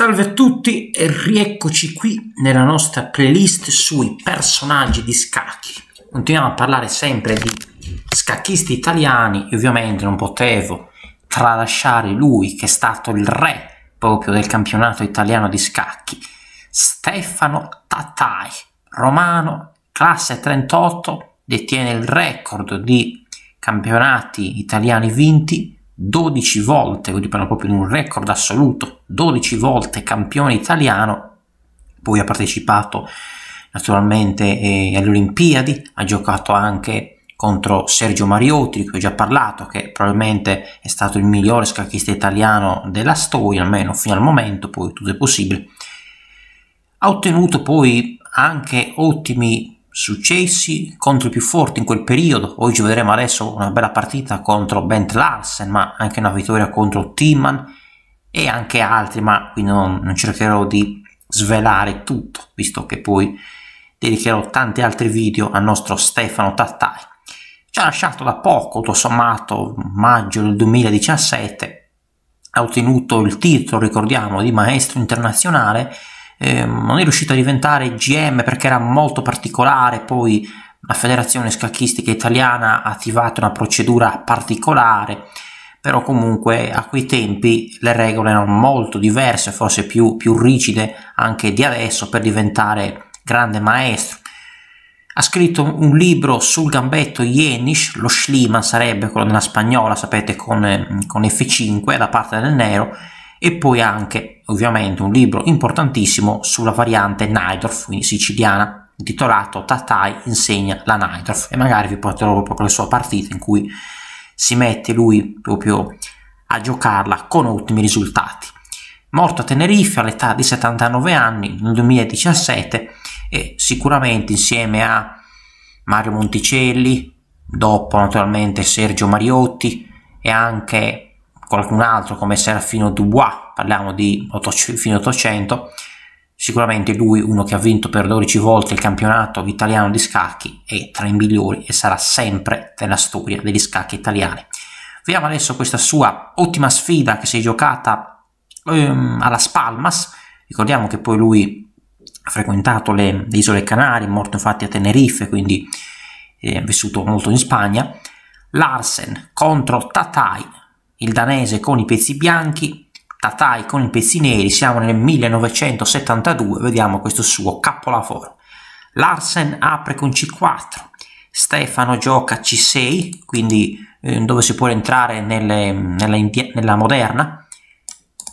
Salve a tutti e rieccoci qui nella nostra playlist sui personaggi di scacchi. Continuiamo a parlare sempre di scacchisti italiani. e ovviamente non potevo tralasciare lui che è stato il re proprio del campionato italiano di scacchi, Stefano Tatai, romano, classe 38, detiene il record di campionati italiani vinti 12 volte, quindi parlo proprio di un record assoluto, 12 volte campione italiano, poi ha partecipato naturalmente eh, alle Olimpiadi, ha giocato anche contro Sergio Mariotti, di cui ho già parlato, che probabilmente è stato il migliore scacchista italiano della storia, almeno fino al momento, poi tutto è possibile. Ha ottenuto poi anche ottimi successi contro i più forti in quel periodo. Oggi vedremo adesso una bella partita contro Bent Larsen, ma anche una vittoria contro Timman e anche altri, ma qui non, non cercherò di svelare tutto, visto che poi dedicherò tanti altri video al nostro Stefano Tattai. Ci ha lasciato da poco, tutto sommato, maggio del 2017, ha ottenuto il titolo, ricordiamo, di maestro internazionale eh, non è riuscito a diventare GM perché era molto particolare, poi la federazione scacchistica italiana ha attivato una procedura particolare, però comunque a quei tempi le regole erano molto diverse, forse più, più rigide anche di adesso per diventare grande maestro. Ha scritto un libro sul gambetto Jenisch, lo Schliemann sarebbe quello della spagnola, sapete, con, con F5 da parte del nero, e poi anche ovviamente un libro importantissimo sulla variante Najdorf, quindi siciliana, intitolato Tatai insegna la Najdorf e magari vi porterò proprio la sua partita in cui si mette lui proprio a giocarla con ottimi risultati. Morto a Tenerife all'età di 79 anni nel 2017 e sicuramente insieme a Mario Monticelli, dopo naturalmente Sergio Mariotti e anche qualcun altro come Serafino Dubois, parliamo di fine 800, sicuramente lui uno che ha vinto per 12 volte il campionato italiano di scacchi è tra i migliori e sarà sempre nella storia degli scacchi italiani. Vediamo adesso questa sua ottima sfida che si è giocata ehm, alla Spalmas, ricordiamo che poi lui ha frequentato le, le isole Canarie, è morto infatti a Tenerife, quindi è eh, vissuto molto in Spagna. Larsen contro Tatai, il danese con i pezzi bianchi, Tatai con i pezzi neri, siamo nel 1972, vediamo questo suo capolavoro. Larsen apre con C4, Stefano gioca C6, quindi eh, dove si può entrare nelle, nella, nella, moderna,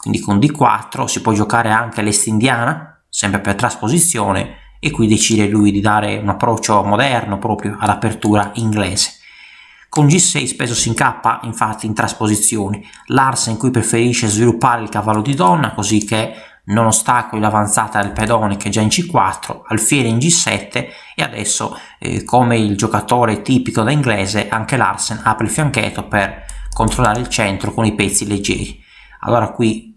quindi con D4 si può giocare anche l'est indiana, sempre per trasposizione, e qui decide lui di dare un approccio moderno proprio all'apertura inglese. Con G6 spesso si incappa infatti in trasposizioni, Larsen qui preferisce sviluppare il cavallo di donna così che non ostacoli l'avanzata del pedone che è già in C4, alfiere in G7 e adesso eh, come il giocatore tipico da inglese anche Larsen apre il fianchetto per controllare il centro con i pezzi leggeri. Allora qui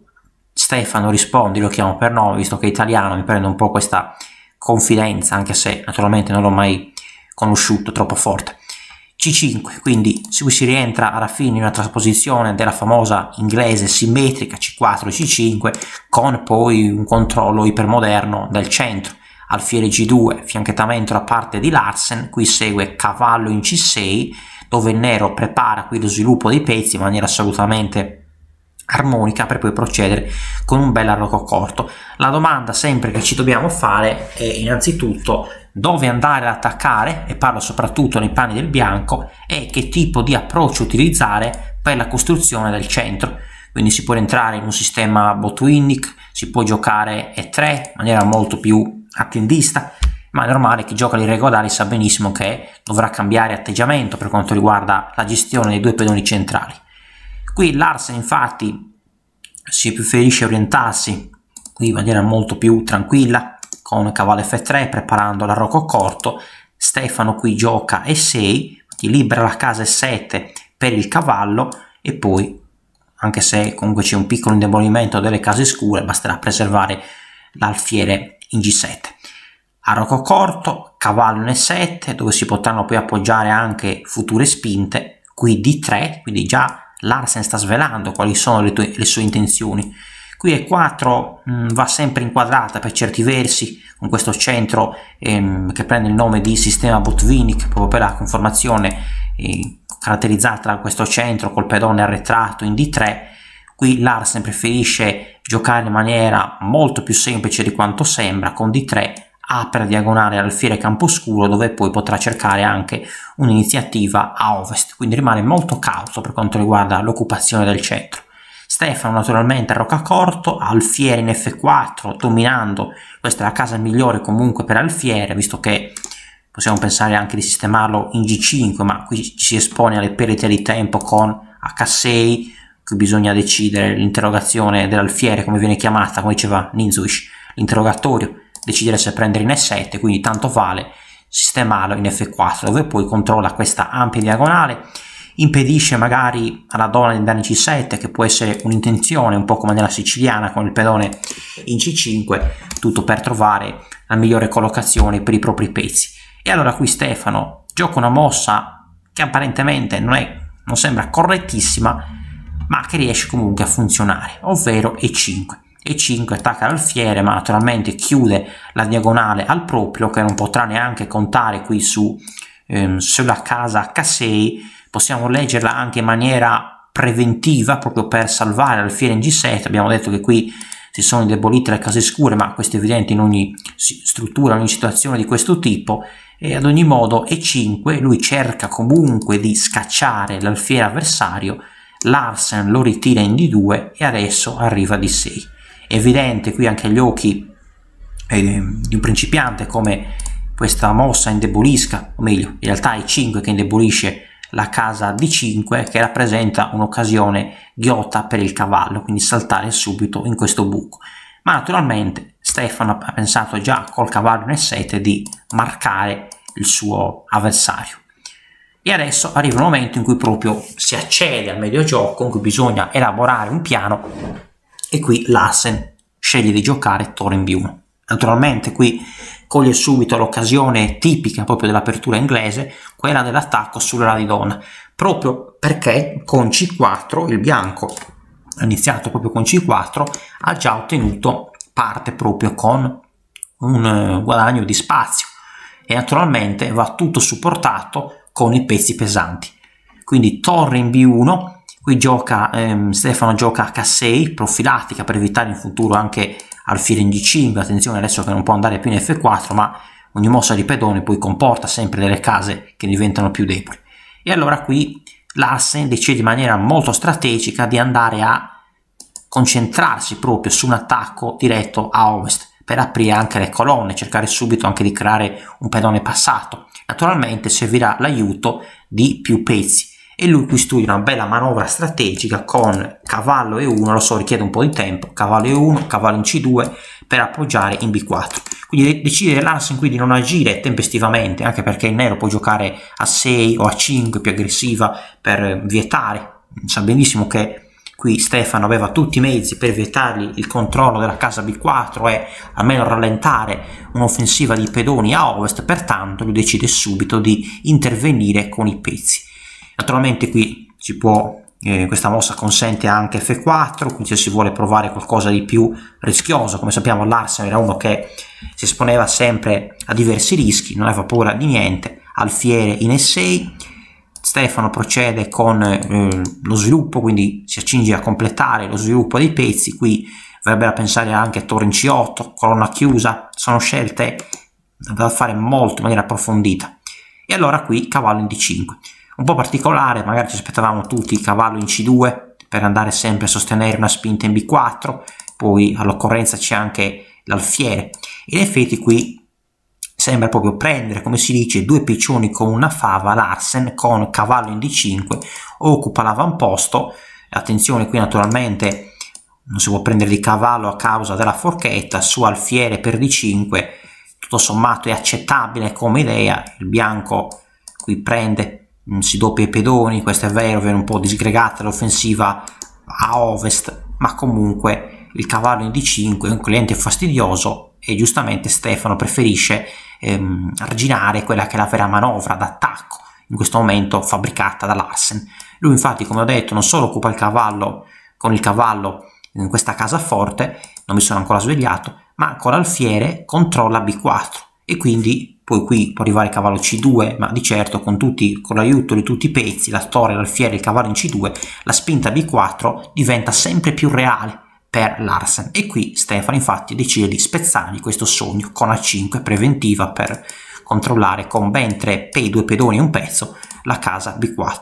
Stefano risponde, lo chiamo per nome visto che è italiano, mi prende un po' questa confidenza anche se naturalmente non l'ho mai conosciuto troppo forte. C5, quindi si rientra alla fine in una trasposizione della famosa inglese simmetrica C4 e C5 con poi un controllo ipermoderno del centro. Alfiere G2, fianchettamento da parte di Larsen, qui segue cavallo in C6 dove il nero prepara qui lo sviluppo dei pezzi in maniera assolutamente armonica per poi procedere con un bel arroco corto. La domanda sempre che ci dobbiamo fare è innanzitutto dove andare ad attaccare, e parlo soprattutto nei panni del bianco, e che tipo di approccio utilizzare per la costruzione del centro. Quindi si può entrare in un sistema botwinnic, si può giocare E3 in maniera molto più attendista, ma è normale chi gioca l'irregolare sa benissimo che dovrà cambiare atteggiamento per quanto riguarda la gestione dei due pedoni centrali Qui l'Arsen infatti si preferisce orientarsi qui in maniera molto più tranquilla con cavallo f3 preparando l'arroco corto. Stefano qui gioca e6, libera la casa e7 per il cavallo e poi anche se comunque c'è un piccolo indebolimento delle case scure basterà preservare l'alfiere in g7 arroco corto cavallo in e7 dove si potranno poi appoggiare anche future spinte qui d3 quindi già Larsen sta svelando quali sono le, tue, le sue intenzioni. Qui E4 mm, va sempre inquadrata per certi versi con questo centro ehm, che prende il nome di sistema Botvinnik proprio per la conformazione eh, caratterizzata da questo centro col pedone arretrato in D3. Qui Larsen preferisce giocare in maniera molto più semplice di quanto sembra con D3 apre diagonale all'Alfiere Camposcuro dove poi potrà cercare anche un'iniziativa a ovest, quindi rimane molto cauto per quanto riguarda l'occupazione del centro. Stefano naturalmente a Roccacorto, Alfiere in F4 dominando, questa è la casa migliore comunque per Alfiere visto che possiamo pensare anche di sistemarlo in G5 ma qui ci si espone alle perdite di tempo con H6, qui bisogna decidere l'interrogazione dell'Alfiere come viene chiamata, come diceva Ninzuish, l'interrogatorio decidere se prendere in E7, quindi tanto vale sistemarlo in F4, dove poi controlla questa ampia diagonale, impedisce magari alla donna di andare in C7, che può essere un'intenzione, un po' come nella siciliana con il pedone in C5, tutto per trovare la migliore collocazione per i propri pezzi. E allora qui Stefano gioca una mossa che apparentemente non, è, non sembra correttissima, ma che riesce comunque a funzionare, ovvero E5 e 5 attacca l'alfiere ma naturalmente chiude la diagonale al proprio che non potrà neanche contare qui su ehm, sulla casa H6 possiamo leggerla anche in maniera preventiva proprio per salvare l'alfiere in G7 abbiamo detto che qui si sono indebolite le case scure ma questo è evidente in ogni struttura in ogni situazione di questo tipo e ad ogni modo E5 lui cerca comunque di scacciare l'alfiere avversario Larsen lo ritira in D2 e adesso arriva D6 evidente qui anche agli occhi eh, di un principiante come questa mossa indebolisca, o meglio, in realtà è 5 che indebolisce la casa di 5 che rappresenta un'occasione ghiotta per il cavallo, quindi saltare subito in questo buco. Ma naturalmente Stefano ha pensato già col cavallo nel 7 di marcare il suo avversario. E adesso arriva il momento in cui proprio si accede al medio gioco, in cui bisogna elaborare un piano e qui Larsen sceglie di giocare toro in B1. Naturalmente qui coglie subito l'occasione tipica proprio dell'apertura inglese, quella dell'attacco sulla radidona, proprio perché con C4 il bianco, iniziato proprio con C4, ha già ottenuto parte proprio con un eh, guadagno di spazio e naturalmente va tutto supportato con i pezzi pesanti. Quindi torre in B1 Qui gioca, ehm, Stefano gioca a 6 profilattica per evitare in futuro anche alfiere in D5, attenzione adesso che non può andare più in F4, ma ogni mossa di pedone poi comporta sempre delle case che diventano più deboli. E allora qui Larsen decide in maniera molto strategica di andare a concentrarsi proprio su un attacco diretto a ovest per aprire anche le colonne, cercare subito anche di creare un pedone passato. Naturalmente servirà l'aiuto di più pezzi e lui qui studia una bella manovra strategica con cavallo e1, lo so richiede un po' di tempo, cavallo e1, cavallo in c2 per appoggiare in b4. Quindi decide Larsen qui di non agire tempestivamente, anche perché il nero può giocare a 6 o a 5 più aggressiva per vietare, sa benissimo che qui Stefano aveva tutti i mezzi per vietargli il controllo della casa B4 e almeno rallentare un'offensiva di pedoni a ovest, pertanto lui decide subito di intervenire con i pezzi. Naturalmente qui si può, eh, questa mossa consente anche F4, quindi se si vuole provare qualcosa di più rischioso, come sappiamo l'arsen era uno che si esponeva sempre a diversi rischi, non aveva paura di niente, Alfiere in E6, Stefano procede con eh, lo sviluppo, quindi si accinge a completare lo sviluppo dei pezzi, qui verrebbe da pensare anche a torre in C8, colonna chiusa, sono scelte da fare molto in maniera approfondita. E allora qui cavallo in D5 un po' particolare, magari ci aspettavamo tutti il cavallo in C2 per andare sempre a sostenere una spinta in B4, poi all'occorrenza c'è anche l'alfiere. In effetti qui sembra proprio prendere, come si dice, due piccioni con una fava, Larsen con cavallo in D5, occupa l'avamposto, attenzione qui naturalmente non si può prendere di cavallo a causa della forchetta, su alfiere per D5, tutto sommato è accettabile come idea, il bianco qui prende Mm, si doppia i pedoni, questo è vero, viene un po' disgregata l'offensiva a ovest, ma comunque il cavallo in D5 è un cliente fastidioso e giustamente Stefano preferisce ehm, arginare quella che è la vera manovra d'attacco in questo momento fabbricata dall'Arsen. Lui infatti, come ho detto, non solo occupa il cavallo con il cavallo in questa casa forte, non mi sono ancora svegliato, ma con l'alfiere controlla B4 e quindi poi qui può arrivare cavallo c2 ma di certo con, tutti, con l'aiuto di tutti i pezzi la storia, l'alfiere, il cavallo in c2 la spinta b4 diventa sempre più reale per Larsen e qui Stefano infatti decide di spezzargli questo sogno con a5 preventiva per controllare con ben tre pei due pedoni e un pezzo la casa b4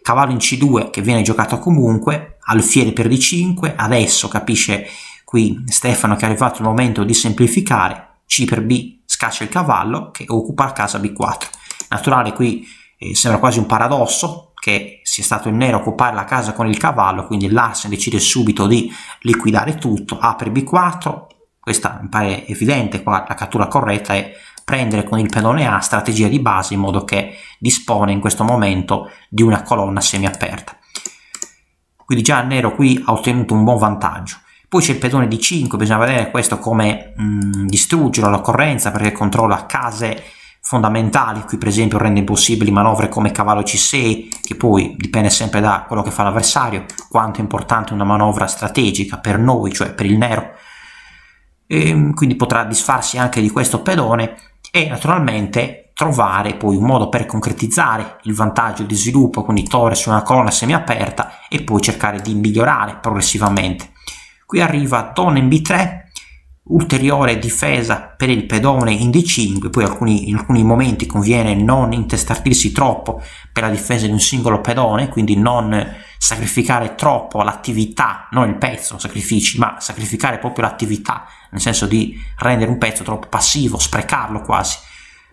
cavallo in c2 che viene giocato comunque alfiere per d5 adesso capisce qui Stefano che è arrivato il momento di semplificare c per b scaccia il cavallo che occupa la casa b4. Naturale qui eh, sembra quasi un paradosso che sia stato il nero a occupare la casa con il cavallo, quindi l'Arsen decide subito di liquidare tutto, apre b4, questa mi pare evidente qua la cattura corretta è prendere con il pedone A strategia di base in modo che dispone in questo momento di una colonna semiaperta. Quindi già il nero qui ha ottenuto un buon vantaggio. Poi c'è il pedone di 5, bisogna vedere questo come mh, distruggerlo all'occorrenza perché controlla case fondamentali, qui per esempio rende impossibili manovre come cavallo C6, che poi dipende sempre da quello che fa l'avversario, quanto è importante una manovra strategica per noi, cioè per il nero. E, ehm, quindi potrà disfarsi anche di questo pedone e naturalmente trovare poi un modo per concretizzare il vantaggio di sviluppo, quindi torre su una colonna semiaperta e poi cercare di migliorare progressivamente. Qui arriva tone in B3, ulteriore difesa per il pedone in D5, poi alcuni, in alcuni momenti conviene non intestartirsi troppo per la difesa di un singolo pedone, quindi non sacrificare troppo l'attività, non il pezzo, sacrifici, ma sacrificare proprio l'attività, nel senso di rendere un pezzo troppo passivo, sprecarlo quasi.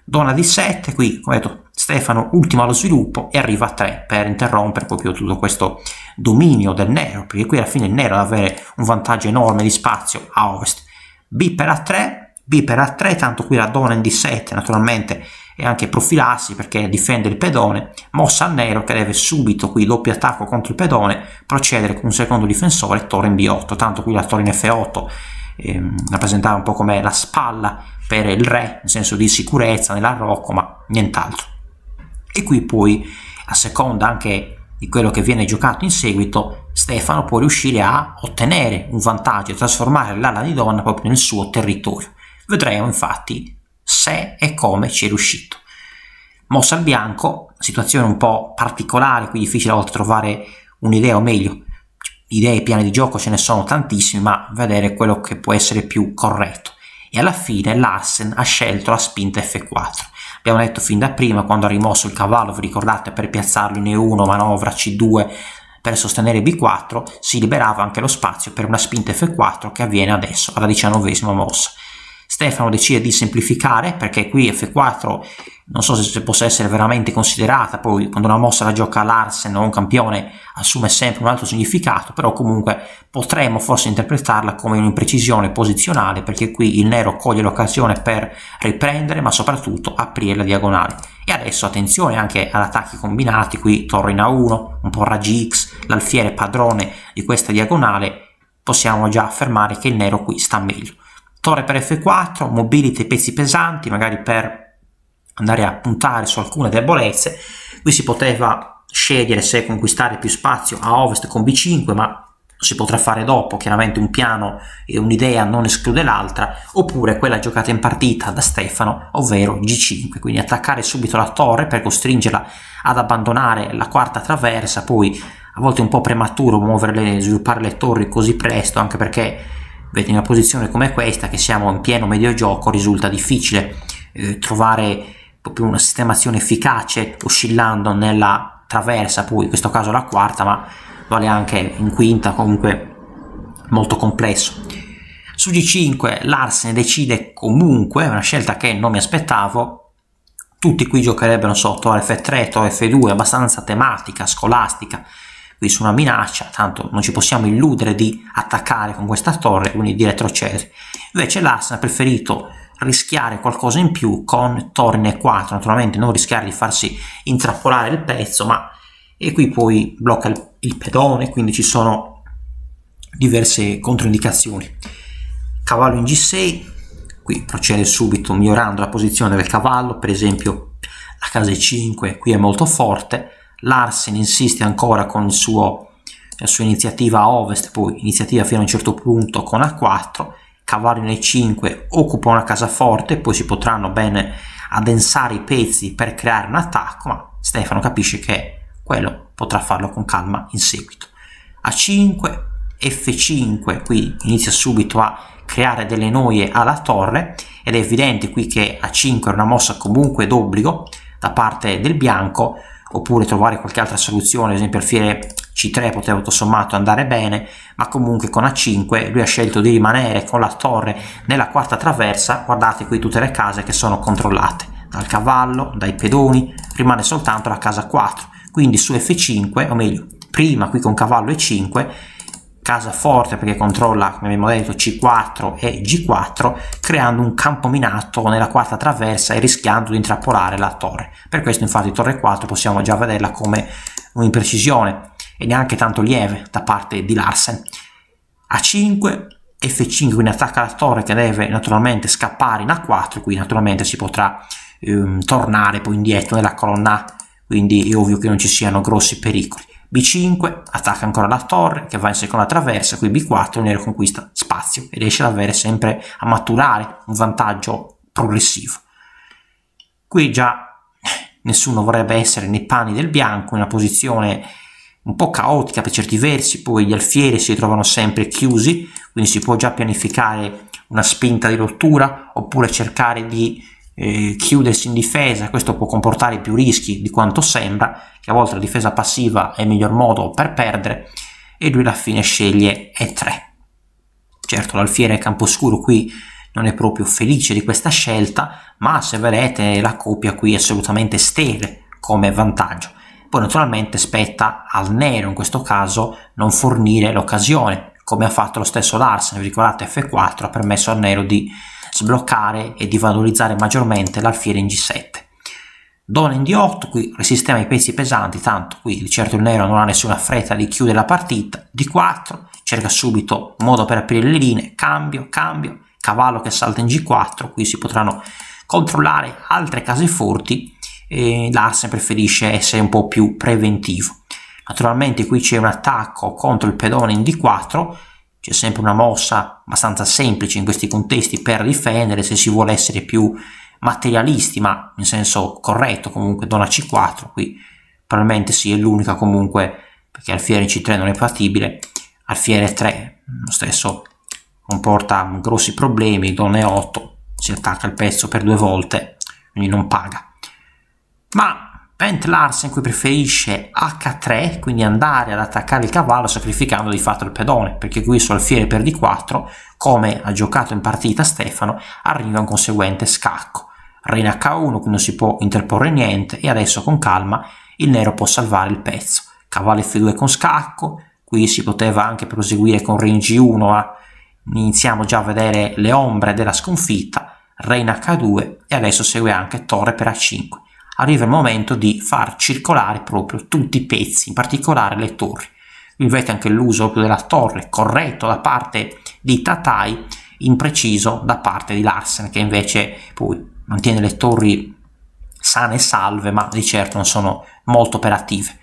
Donna D7, qui come detto Stefano ultima lo sviluppo e arriva a 3 per interrompere proprio tutto questo dominio del nero, perché qui alla fine il nero ad avere un vantaggio enorme di spazio a ovest. B per A3, B per A3, tanto qui la donna in D7 naturalmente e anche profilarsi perché difende il pedone, mossa al nero che deve subito qui doppio attacco contro il pedone, procedere con un secondo difensore, torre in B8, tanto qui la torre in F8 ehm, rappresentava un po' come la spalla per il re, in senso di sicurezza nell'arrocco, ma nient'altro. E qui poi, a seconda anche di quello che viene giocato in seguito, Stefano può riuscire a ottenere un vantaggio e trasformare l'ala di donna proprio nel suo territorio. Vedremo infatti se e come ci è riuscito. Mossa al bianco, situazione un po' particolare, qui difficile a volte trovare un'idea o meglio, idee e piani di gioco ce ne sono tantissimi, ma vedere quello che può essere più corretto. E alla fine Larsen ha scelto la spinta F4 Abbiamo detto fin da prima, quando ha rimosso il cavallo, vi ricordate, per piazzarlo in E1, manovra C2 per sostenere B4, si liberava anche lo spazio per una spinta F4 che avviene adesso, alla diciannovesima mossa. Stefano decide di semplificare perché qui F4 non so se possa essere veramente considerata, poi quando una mossa la gioca Larsen o un campione assume sempre un altro significato, però comunque potremmo forse interpretarla come un'imprecisione posizionale perché qui il nero coglie l'occasione per riprendere ma soprattutto aprire la diagonale. E adesso attenzione anche ad attacchi combinati, qui torre in A1, un po' raggi X, l'alfiere padrone di questa diagonale, possiamo già affermare che il nero qui sta meglio. Torre per F4, mobilita i pezzi pesanti, magari per andare a puntare su alcune debolezze. Qui si poteva scegliere se conquistare più spazio a ovest con B5, ma si potrà fare dopo, chiaramente un piano e un'idea non esclude l'altra, oppure quella giocata in partita da Stefano, ovvero G5, quindi attaccare subito la torre per costringerla ad abbandonare la quarta traversa, poi a volte è un po' prematuro muoverle, sviluppare le torri così presto, anche perché vedete in una posizione come questa, che siamo in pieno medio gioco, risulta difficile eh, trovare Ecco, più una sistemazione efficace oscillando nella traversa, poi in questo caso la quarta, ma vale anche in quinta, comunque molto complesso. Su G5 Larsen decide comunque, una scelta che non mi aspettavo, tutti qui giocherebbero sotto F3, Toro F2, abbastanza tematica, scolastica, qui su una minaccia, tanto non ci possiamo illudere di attaccare con questa torre, quindi di retrocedere. Invece Larsen ha preferito rischiare qualcosa in più con Torne 4, naturalmente non rischiare di farsi intrappolare il pezzo, ma e qui poi blocca il, il pedone, quindi ci sono diverse controindicazioni. Cavallo in G6, qui procede subito migliorando la posizione del cavallo, per esempio la casa E5 qui è molto forte, Larsen insiste ancora con suo, la sua iniziativa a ovest, poi iniziativa fino a un certo punto con A4 cavallo nei 5 occupa una casa forte, poi si potranno bene addensare i pezzi per creare un attacco, ma Stefano capisce che quello potrà farlo con calma in seguito. A5, F5, qui inizia subito a creare delle noie alla torre ed è evidente qui che A5 è una mossa comunque d'obbligo da parte del bianco, oppure trovare qualche altra soluzione, ad esempio alfiere C3 poteva tutto sommato andare bene, ma comunque con A5 lui ha scelto di rimanere con la torre nella quarta traversa, guardate qui tutte le case che sono controllate, dal cavallo, dai pedoni, rimane soltanto la casa 4, quindi su F5, o meglio, prima qui con cavallo E5, casa forte perché controlla, come abbiamo detto, C4 e G4, creando un campo minato nella quarta traversa e rischiando di intrappolare la torre. Per questo infatti torre 4 possiamo già vederla come un'imprecisione e neanche tanto lieve da parte di Larsen. A5, F5 quindi attacca la torre che deve naturalmente scappare in A4, qui naturalmente si potrà ehm, tornare poi indietro nella colonna A quindi è ovvio che non ci siano grossi pericoli. B5 attacca ancora la torre che va in seconda traversa, qui B4 il nero conquista spazio e riesce ad avere sempre a maturare un vantaggio progressivo. Qui già nessuno vorrebbe essere nei panni del bianco, in una posizione un po' caotica per certi versi, poi gli alfieri si trovano sempre chiusi, quindi si può già pianificare una spinta di rottura oppure cercare di eh, chiudersi in difesa, questo può comportare più rischi di quanto sembra, che a volte la difesa passiva è il miglior modo per perdere, e lui alla fine sceglie E3. Certo l'alfiere Camposcuro qui non è proprio felice di questa scelta, ma se vedete la coppia qui è assolutamente stele come vantaggio. Poi naturalmente spetta al nero in questo caso non fornire l'occasione, come ha fatto lo stesso Larsen, vi ricordate F4 ha permesso al nero di sbloccare e di valorizzare maggiormente l'alfiere in G7. Dona in D8, qui resisteva i pezzi pesanti, tanto qui di certo il nero non ha nessuna fretta di chiudere la partita. D4, cerca subito modo per aprire le linee, cambio, cambio, cavallo che salta in G4, qui si potranno controllare altre case forti e l'Arsen preferisce essere un po' più preventivo. Naturalmente qui c'è un attacco contro il pedone in D4, c'è sempre una mossa abbastanza semplice in questi contesti per difendere se si vuole essere più materialisti, ma in senso corretto comunque donna C4, qui probabilmente sì è l'unica comunque perché alfiere C3 non è partibile, alfiere 3 lo stesso comporta grossi problemi, donna E8 si attacca il pezzo per due volte, quindi non paga. Ma Bent Larsen qui preferisce H3, quindi andare ad attaccare il cavallo sacrificando di fatto il pedone, perché qui su alfiere per D4, come ha giocato in partita Stefano, arriva un conseguente scacco. Reina H1, quindi non si può interporre niente e adesso con calma il nero può salvare il pezzo. Cavallo F2 con scacco, qui si poteva anche proseguire con Ring G1, ma iniziamo già a vedere le ombre della sconfitta. Reina H2 e adesso segue anche Torre per A5 arriva il momento di far circolare proprio tutti i pezzi, in particolare le torri. Vedete anche l'uso della torre corretto da parte di Tatai, impreciso da parte di Larsen, che invece poi mantiene le torri sane e salve, ma di certo non sono molto operative.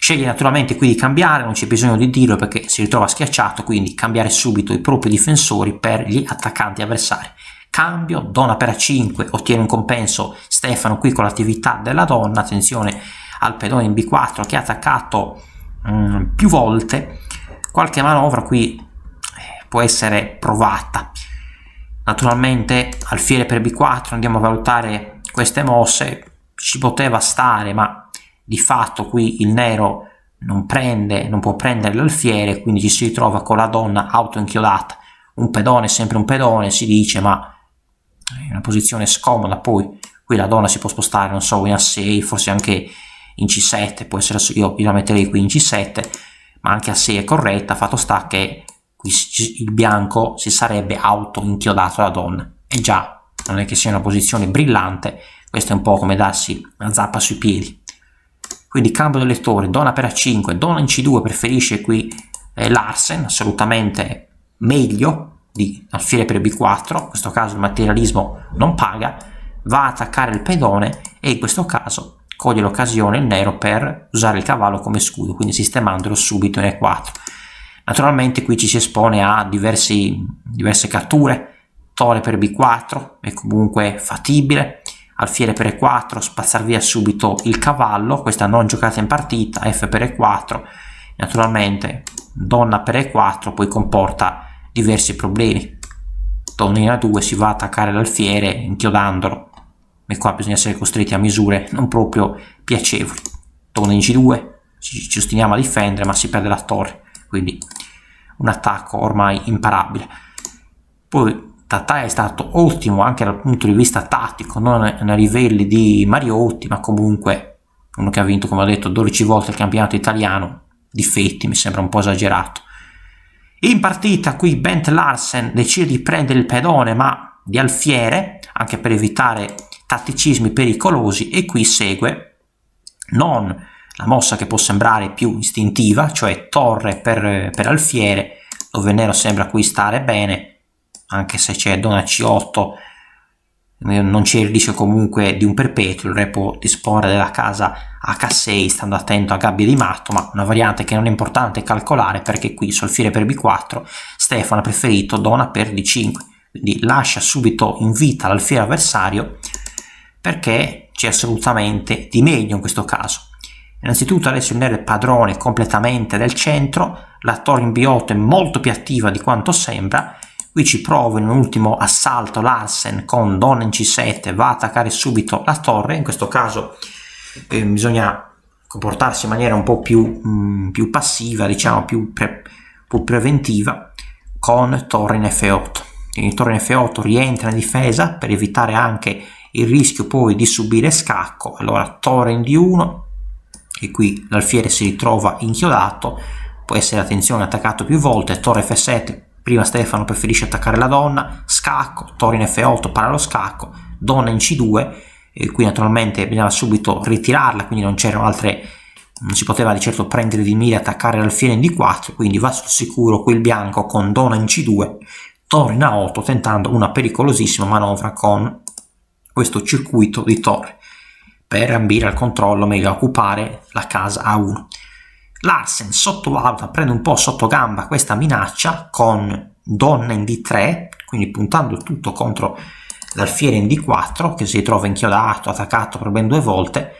Sceglie naturalmente qui di cambiare, non c'è bisogno di dirlo perché si ritrova schiacciato, quindi cambiare subito i propri difensori per gli attaccanti avversari. Cambio, donna per A5, ottiene un compenso Stefano qui con l'attività della donna, attenzione al pedone in B4 che ha attaccato mh, mm, più volte, qualche manovra qui eh, può essere provata. Naturalmente alfiere per B4 andiamo a valutare queste mosse, ci poteva stare ma di fatto qui il nero non prende, non può prendere l'alfiere, quindi ci si ritrova con la donna autoinchiodata. Un pedone è sempre un pedone, si dice, ma è una posizione scomoda, poi qui la donna si può spostare, non so, in A6, forse anche in C7, può essere, io, la metterei qui in C7, ma anche A6 è corretta, fatto sta che qui il bianco si sarebbe auto-inchiodato la donna, e già non è che sia una posizione brillante, questo è un po' come darsi una zappa sui piedi. Quindi cambio del lettore, donna per A5, donna in C2, preferisce qui eh, Larsen, assolutamente meglio, di alfiere per B4, in questo caso il materialismo non paga, va ad attaccare il pedone e in questo caso coglie l'occasione il nero per usare il cavallo come scudo, quindi sistemandolo subito in E4. Naturalmente qui ci si espone a diversi, diverse catture, tore per B4 è comunque fattibile, alfiere per E4, spazzar via subito il cavallo, questa non giocata in partita, F per E4, naturalmente donna per E4 poi comporta diversi problemi. Tonina 2 si va ad attaccare l'alfiere inchiodandolo, e qua bisogna essere costretti a misure non proprio piacevoli. Tonina G2, ci, ci ostiniamo a difendere ma si perde la torre, quindi un attacco ormai imparabile. Poi Tatà è stato ottimo anche dal punto di vista tattico, non a livelli di Mariotti, ma comunque uno che ha vinto, come ho detto, 12 volte il campionato italiano, difetti mi sembra un po' esagerato. In partita qui Bent Larsen decide di prendere il pedone ma di alfiere, anche per evitare tatticismi pericolosi e qui segue non la mossa che può sembrare più istintiva, cioè torre per, per alfiere, dove Nero sembra qui stare bene, anche se c'è Donna C8 eh, non c'è il rischio comunque di un perpetuo, il re può disporre della casa H6 stando attento a gabbie di matto, ma una variante che non è importante calcolare perché qui solfire per B4, Stefano ha preferito dona per D5, quindi lascia subito in vita l'alfiere avversario perché c'è assolutamente di meglio in questo caso. Innanzitutto adesso il nero è padrone completamente del centro, la torre in B8 è molto più attiva di quanto sembra Qui ci provo in un ultimo assalto Larsen con Don in C7, va ad attaccare subito la torre, in questo caso eh, bisogna comportarsi in maniera un po' più, mh, mm, più passiva, diciamo più, pre, più, preventiva, con torre in F8. Quindi torre in F8 rientra in difesa per evitare anche il rischio poi di subire scacco, allora torre in D1 e qui l'alfiere si ritrova inchiodato, può essere attenzione attaccato più volte, torre F7 Prima Stefano preferisce attaccare la donna, scacco, toro in F8, para lo scacco, donna in C2, e qui naturalmente bisognava subito ritirarla, quindi non c'erano altre, non si poteva di certo prendere di mira e attaccare l'alfiere in D4, quindi va sul sicuro quel bianco con donna in C2, toro in A8 tentando una pericolosissima manovra con questo circuito di torre per ambire al controllo, meglio occupare la casa A1. Larsen sottovaluta, prende un po' sotto gamba questa minaccia con donna in d3, quindi puntando tutto contro l'alfiere in d4 che si trova inchiodato, attaccato per ben due volte,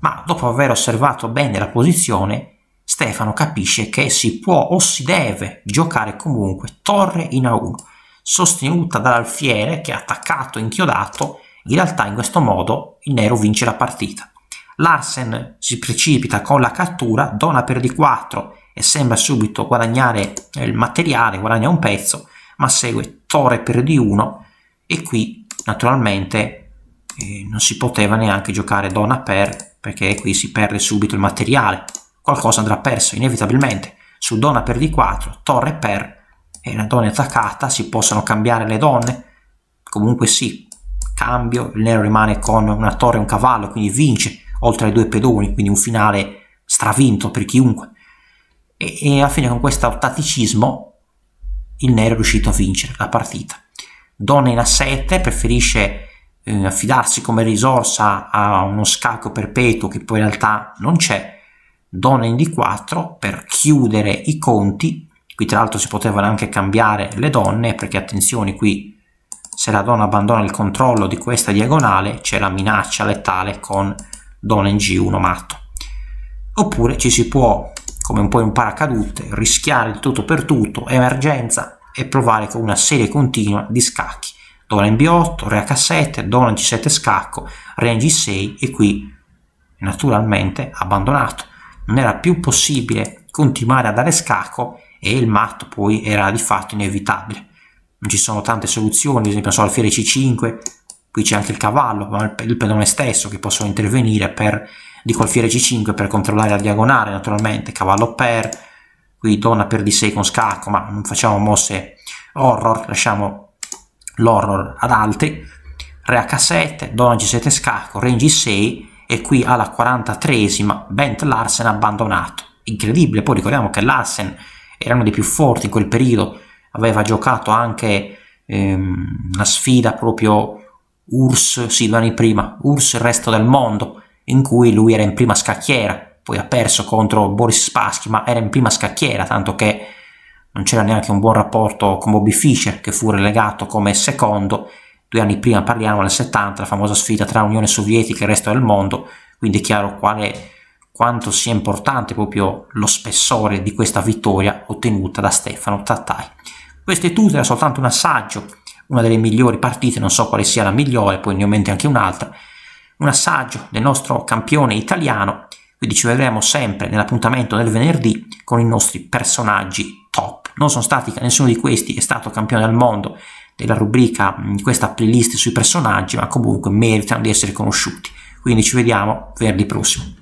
ma dopo aver osservato bene la posizione Stefano capisce che si può o si deve giocare comunque torre in a1, sostenuta dall'alfiere che è attaccato, inchiodato, in realtà in questo modo il nero vince la partita. Larsen si precipita con la cattura, dona per di 4 e sembra subito guadagnare eh, il materiale, guadagna un pezzo, ma segue Tore per di 1 e qui naturalmente eh, non si poteva neanche giocare dona per perché qui si perde subito il materiale, qualcosa andrà perso inevitabilmente. Su dona per di 4, torre per e la donna è attaccata, si possono cambiare le donne? Comunque sì, cambio, il nero rimane con una torre e un cavallo, quindi vince oltre ai due pedoni, quindi un finale stravinto per chiunque. E, e alla fine con questo tatticismo il nero è riuscito a vincere la partita. Donna in a 7 preferisce eh, affidarsi come risorsa a uno scacco perpetuo che poi in realtà non c'è. Donna in D4 per chiudere i conti. Qui tra l'altro si potevano anche cambiare le donne perché attenzione qui se la donna abbandona il controllo di questa diagonale c'è la minaccia letale con dona in G 1 matto. Oppure ci si può, come un po' in paracadute, rischiare il tutto per tutto, emergenza, e provare con una serie continua di scacchi. Dona in B8, Re H7, Dona in G7 scacco, Re in G6 e qui naturalmente abbandonato. Non era più possibile continuare a dare scacco e il matto poi era di fatto inevitabile. Non ci sono tante soluzioni, ad esempio so, alfiere C5, qui c'è anche il cavallo, il pedone stesso che possono intervenire per, di colfiere c5 per controllare la diagonale naturalmente, cavallo per, qui donna per d6 con scacco, ma non facciamo mosse horror, lasciamo l'horror ad altri, re h7, donna g7 scacco, re g6 e qui alla 43esima Bent Larsen abbandonato, incredibile, poi ricordiamo che Larsen era uno dei più forti in quel periodo, aveva giocato anche ehm, una sfida proprio URSS, sì, due anni prima, URSS il resto del mondo, in cui lui era in prima scacchiera, poi ha perso contro Boris Spassky, ma era in prima scacchiera, tanto che non c'era neanche un buon rapporto con Bobby Fischer, che fu relegato come secondo, due anni prima parliamo nel 70, la famosa sfida tra Unione Sovietica e il resto del mondo, quindi è chiaro quale, quanto sia importante proprio lo spessore di questa vittoria ottenuta da Stefano Tattai. Questo è tutto, era soltanto un assaggio una delle migliori partite, non so quale sia la migliore, poi ne ho in mente anche un'altra, un assaggio del nostro campione italiano, quindi ci vedremo sempre nell'appuntamento del venerdì con i nostri personaggi top. Non sono stati, nessuno di questi è stato campione al mondo della rubrica di questa playlist sui personaggi, ma comunque meritano di essere conosciuti. Quindi ci vediamo venerdì prossimo.